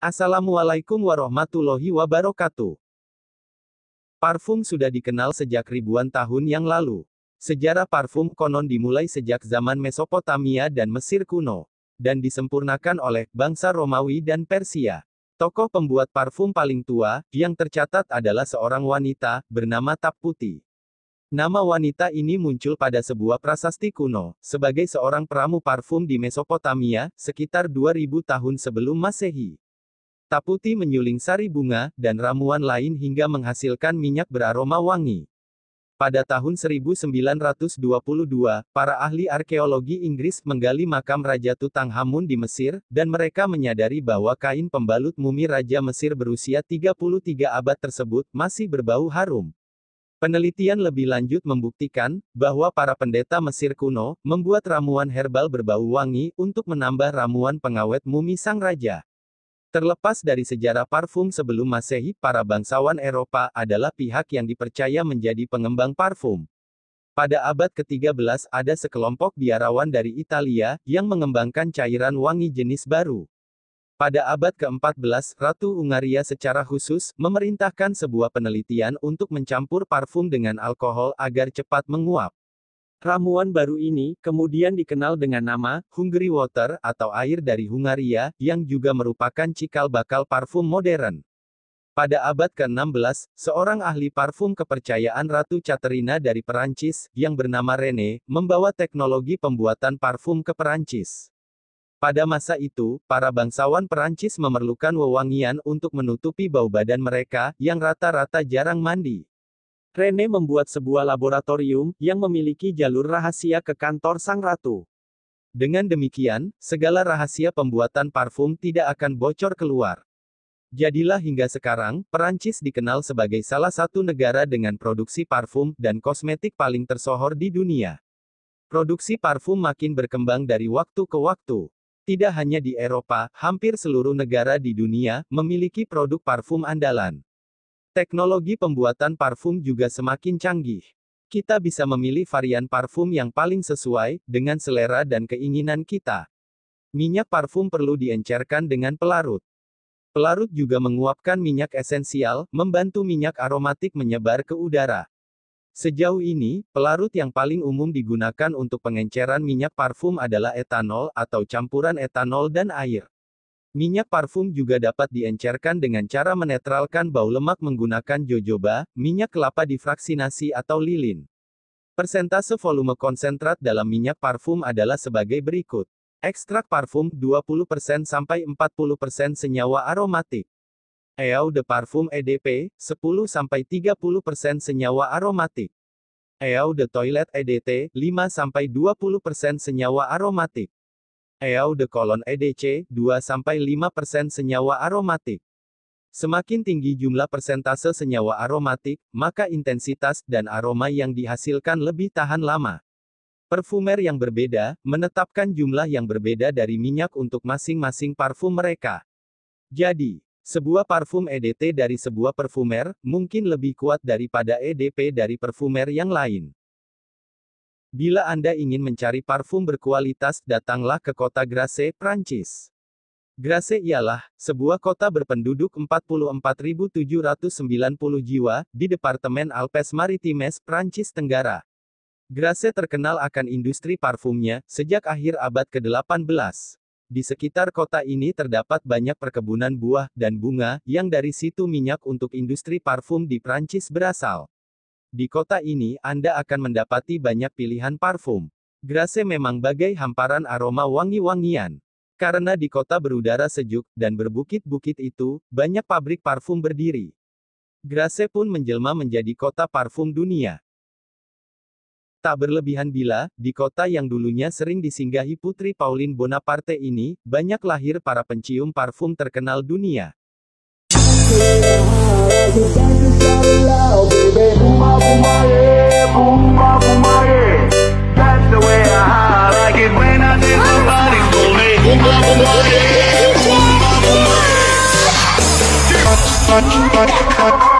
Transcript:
Assalamualaikum warahmatullahi wabarakatuh. Parfum sudah dikenal sejak ribuan tahun yang lalu. Sejarah parfum konon dimulai sejak zaman Mesopotamia dan Mesir kuno, dan disempurnakan oleh bangsa Romawi dan Persia. Tokoh pembuat parfum paling tua yang tercatat adalah seorang wanita bernama Tapputi. Nama wanita ini muncul pada sebuah prasasti kuno sebagai seorang peramu parfum di Mesopotamia sekitar 2000 tahun sebelum Masehi. Taputi menyuling sari bunga dan ramuan lain hingga menghasilkan minyak beraroma wangi. Pada tahun 1922, para ahli arkeologi Inggris menggali makam Raja Tutankhamun di Mesir, dan mereka menyadari bahwa kain pembalut mumi Raja Mesir berusia 33 abad tersebut masih berbau harum. Penelitian lebih lanjut membuktikan bahwa para pendeta Mesir kuno membuat ramuan herbal berbau wangi untuk menambah ramuan pengawet mumi sang raja. Terlepas dari sejarah parfum sebelum Masehi, para bangsawan Eropa adalah pihak yang dipercaya menjadi pengembang parfum. Pada abad ke-13 ada sekelompok biarawan dari Italia yang mengembangkan cairan wangi jenis baru. Pada abad ke-14, Ratu Ungaria secara khusus memerintahkan sebuah penelitian untuk mencampur parfum dengan alkohol agar cepat menguap. Ramuan baru ini kemudian dikenal dengan nama Hungary Water atau air dari Hungaria, yang juga merupakan cikal bakal parfum modern. Pada abad ke-16, seorang ahli parfum kepercayaan Ratu Caterina dari Perancis, yang bernama Rene, membawa teknologi pembuatan parfum ke Perancis. Pada masa itu, para bangsawan Perancis memerlukan wewangian untuk menutupi bau badan mereka, yang rata-rata jarang mandi. Rene membuat sebuah laboratorium yang memiliki jalur rahasia ke kantor sang ratu. Dengan demikian, segala rahasia pembuatan parfum tidak akan bocor keluar. Jadilah hingga sekarang, Perancis dikenal sebagai salah satu negara dengan produksi parfum dan kosmetik paling tersohor di dunia. Produksi parfum makin berkembang dari waktu ke waktu. Tidak hanya di Eropa, hampir seluruh negara di dunia memiliki produk parfum andalan. Teknologi pembuatan parfum juga semakin canggih. Kita bisa memilih varian parfum yang paling sesuai dengan selera dan keinginan kita. Minyak parfum perlu diencerkan dengan pelarut. Pelarut juga menguapkan minyak esensial, membantu minyak aromatik menyebar ke udara. Sejauh ini, pelarut yang paling umum digunakan untuk pengenceran minyak parfum adalah etanol atau campuran etanol dan air. Minyak parfum juga dapat diencerkan dengan cara menetralkan bau lemak menggunakan jojoba, minyak kelapa difraksinasi atau lilin. Persentase volume konsentrat dalam minyak parfum adalah sebagai berikut. Ekstrak parfum 20% sampai 40% senyawa aromatik. Eau de parfum EDP 10 sampai 30% senyawa aromatik. Eau de toilet EDT 5 sampai 20% senyawa aromatik. EAU de colon EDC, 2-5% senyawa aromatik. Semakin tinggi jumlah persentase senyawa aromatik, maka intensitas dan aroma yang dihasilkan lebih tahan lama. Perfumer yang berbeda, menetapkan jumlah yang berbeda dari minyak untuk masing-masing parfum mereka. Jadi, sebuah parfum EDT dari sebuah perfumer, mungkin lebih kuat daripada EDP dari perfumer yang lain. Bila Anda ingin mencari parfum berkualitas, datanglah ke kota Grasse, Prancis. Grasse ialah sebuah kota berpenduduk 44.790 jiwa di Departemen Alpes Maritimes, Prancis Tenggara. Grasse terkenal akan industri parfumnya sejak akhir abad ke-18. Di sekitar kota ini terdapat banyak perkebunan buah dan bunga, yang dari situ minyak untuk industri parfum di Prancis berasal. Di kota ini Anda akan mendapati banyak pilihan parfum. Grace memang bagai hamparan aroma wangi-wangian. Karena di kota berudara sejuk, dan berbukit-bukit itu, banyak pabrik parfum berdiri. Grace pun menjelma menjadi kota parfum dunia. Tak berlebihan bila, di kota yang dulunya sering disinggahi Putri Pauline Bonaparte ini, banyak lahir para pencium parfum terkenal dunia. Bye.